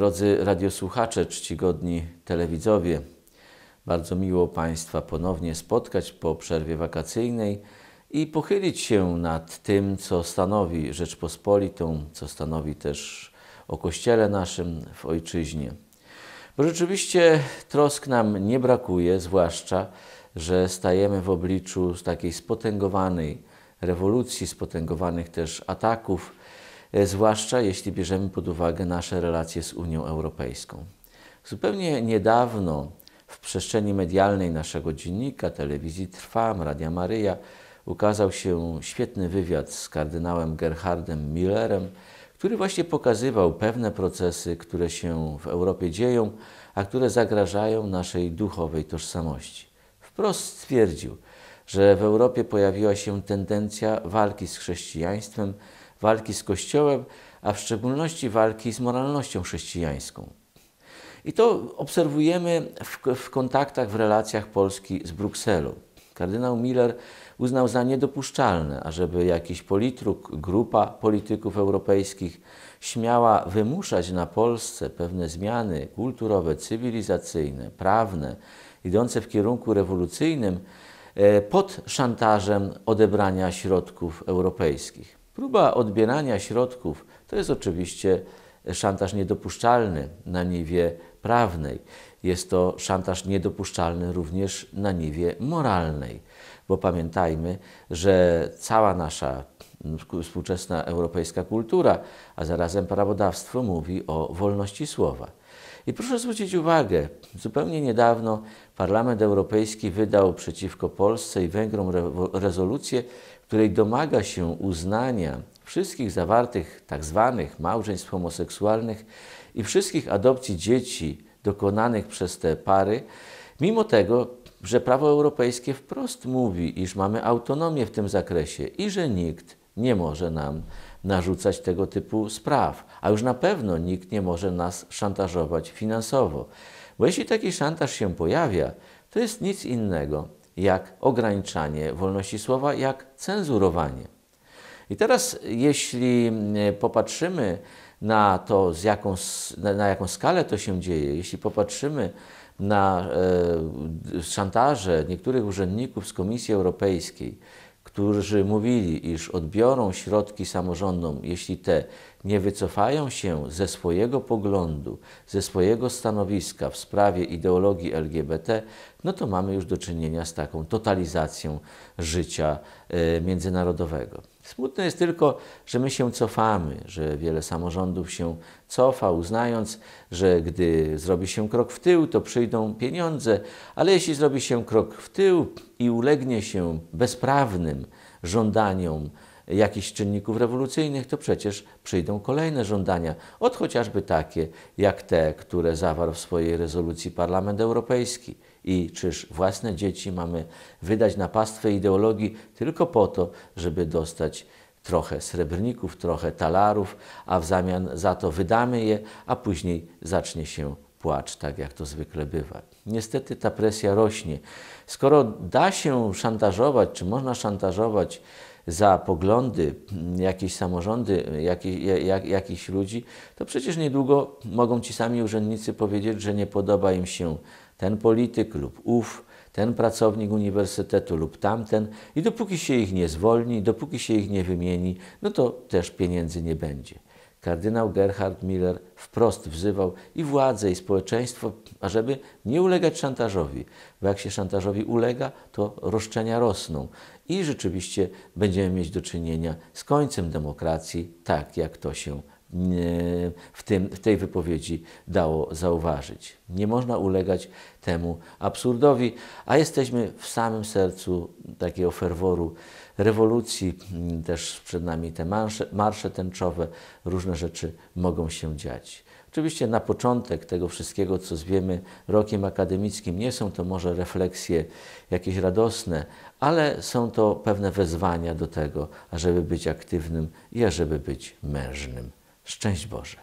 Drodzy radiosłuchacze, czcigodni telewidzowie, bardzo miło Państwa ponownie spotkać po przerwie wakacyjnej i pochylić się nad tym, co stanowi Rzeczpospolitą, co stanowi też o Kościele naszym w Ojczyźnie. Bo rzeczywiście trosk nam nie brakuje, zwłaszcza, że stajemy w obliczu takiej spotęgowanej rewolucji, spotęgowanych też ataków, E, zwłaszcza jeśli bierzemy pod uwagę nasze relacje z Unią Europejską. Zupełnie niedawno w przestrzeni medialnej naszego dziennika, telewizji Trwam, Radia Maryja, ukazał się świetny wywiad z kardynałem Gerhardem Millerem, który właśnie pokazywał pewne procesy, które się w Europie dzieją, a które zagrażają naszej duchowej tożsamości. Wprost stwierdził, że w Europie pojawiła się tendencja walki z chrześcijaństwem, walki z Kościołem, a w szczególności walki z moralnością chrześcijańską. I to obserwujemy w, w kontaktach, w relacjach Polski z Brukselą. Kardynał Miller uznał za niedopuszczalne, ażeby jakiś politruk, grupa polityków europejskich śmiała wymuszać na Polsce pewne zmiany kulturowe, cywilizacyjne, prawne, idące w kierunku rewolucyjnym e, pod szantażem odebrania środków europejskich. Próba odbierania środków to jest oczywiście szantaż niedopuszczalny na niwie prawnej. Jest to szantaż niedopuszczalny również na niwie moralnej, bo pamiętajmy, że cała nasza mm, współczesna europejska kultura, a zarazem prawodawstwo mówi o wolności słowa. I proszę zwrócić uwagę, zupełnie niedawno Parlament Europejski wydał przeciwko Polsce i Węgrom re rezolucję, w której domaga się uznania wszystkich zawartych tzw. Tak małżeństw homoseksualnych i wszystkich adopcji dzieci dokonanych przez te pary, mimo tego, że prawo europejskie wprost mówi, iż mamy autonomię w tym zakresie i że nikt nie może nam narzucać tego typu spraw, a już na pewno nikt nie może nas szantażować finansowo. Bo jeśli taki szantaż się pojawia, to jest nic innego jak ograniczanie wolności słowa, jak cenzurowanie. I teraz, jeśli e, popatrzymy na to, z jaką, na jaką skalę to się dzieje, jeśli popatrzymy na e, szantaże niektórych urzędników z Komisji Europejskiej, którzy mówili, iż odbiorą środki samorządom, jeśli te nie wycofają się ze swojego poglądu, ze swojego stanowiska w sprawie ideologii LGBT, no to mamy już do czynienia z taką totalizacją życia e, międzynarodowego. Smutne jest tylko, że my się cofamy, że wiele samorządów się cofa, uznając, że gdy zrobi się krok w tył, to przyjdą pieniądze, ale jeśli zrobi się krok w tył i ulegnie się bezprawnym żądaniom, jakichś czynników rewolucyjnych, to przecież przyjdą kolejne żądania, od chociażby takie jak te, które zawarł w swojej rezolucji Parlament Europejski. I czyż własne dzieci mamy wydać na pastwę ideologii tylko po to, żeby dostać trochę srebrników, trochę talarów, a w zamian za to wydamy je, a później zacznie się płacz, tak jak to zwykle bywa. Niestety ta presja rośnie. Skoro da się szantażować, czy można szantażować za poglądy mm, jakieś samorządy, jakich, jak, jakichś ludzi, to przecież niedługo mogą ci sami urzędnicy powiedzieć, że nie podoba im się ten polityk lub ów, ten pracownik uniwersytetu lub tamten i dopóki się ich nie zwolni, dopóki się ich nie wymieni, no to też pieniędzy nie będzie. Kardynał Gerhard Miller wprost wzywał i władzę, i społeczeństwo, ażeby nie ulegać szantażowi, bo jak się szantażowi ulega, to roszczenia rosną i rzeczywiście będziemy mieć do czynienia z końcem demokracji, tak jak to się w, tym, w tej wypowiedzi dało zauważyć. Nie można ulegać temu absurdowi, a jesteśmy w samym sercu takiego ferworu rewolucji, mm, też przed nami te marsze, marsze tęczowe, różne rzeczy mogą się dziać. Oczywiście na początek tego wszystkiego, co zwiemy rokiem akademickim, nie są to może refleksje jakieś radosne, ale są to pewne wezwania do tego, ażeby być aktywnym i ażeby być mężnym. Szczęść Boże.